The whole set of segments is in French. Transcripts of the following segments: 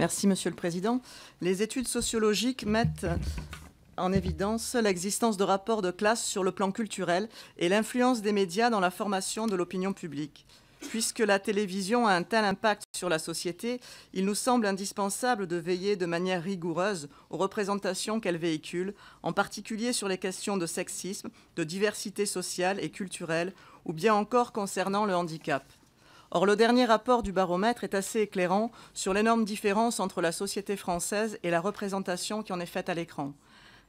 Merci, Monsieur le Président. Les études sociologiques mettent en évidence l'existence de rapports de classe sur le plan culturel et l'influence des médias dans la formation de l'opinion publique. Puisque la télévision a un tel impact sur la société, il nous semble indispensable de veiller de manière rigoureuse aux représentations qu'elle véhicule, en particulier sur les questions de sexisme, de diversité sociale et culturelle, ou bien encore concernant le handicap. Or, le dernier rapport du baromètre est assez éclairant sur l'énorme différence entre la société française et la représentation qui en est faite à l'écran.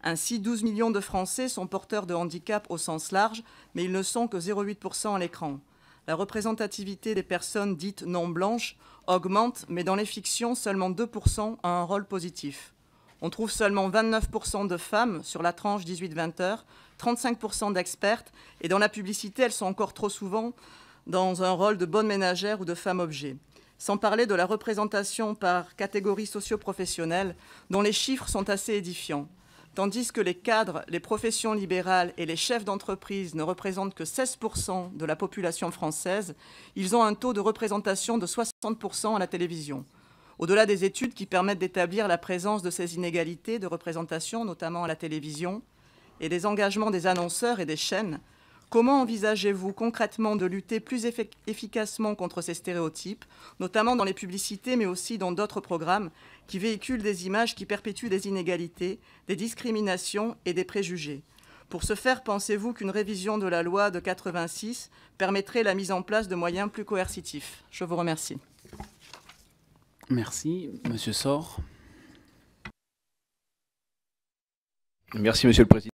Ainsi, 12 millions de Français sont porteurs de handicap au sens large, mais ils ne sont que 0,8% à l'écran. La représentativité des personnes dites non blanches augmente, mais dans les fictions, seulement 2% a un rôle positif. On trouve seulement 29% de femmes sur la tranche 18-20 heures, 35% d'expertes, et dans la publicité, elles sont encore trop souvent dans un rôle de bonne ménagère ou de femme objet. Sans parler de la représentation par catégorie socio-professionnelle, dont les chiffres sont assez édifiants. Tandis que les cadres, les professions libérales et les chefs d'entreprise ne représentent que 16% de la population française, ils ont un taux de représentation de 60% à la télévision. Au-delà des études qui permettent d'établir la présence de ces inégalités de représentation, notamment à la télévision, et des engagements des annonceurs et des chaînes, Comment envisagez-vous concrètement de lutter plus efficacement contre ces stéréotypes, notamment dans les publicités, mais aussi dans d'autres programmes qui véhiculent des images qui perpétuent des inégalités, des discriminations et des préjugés Pour ce faire, pensez-vous qu'une révision de la loi de 86 permettrait la mise en place de moyens plus coercitifs Je vous remercie. Merci, Monsieur Sor. Merci, Monsieur le Président.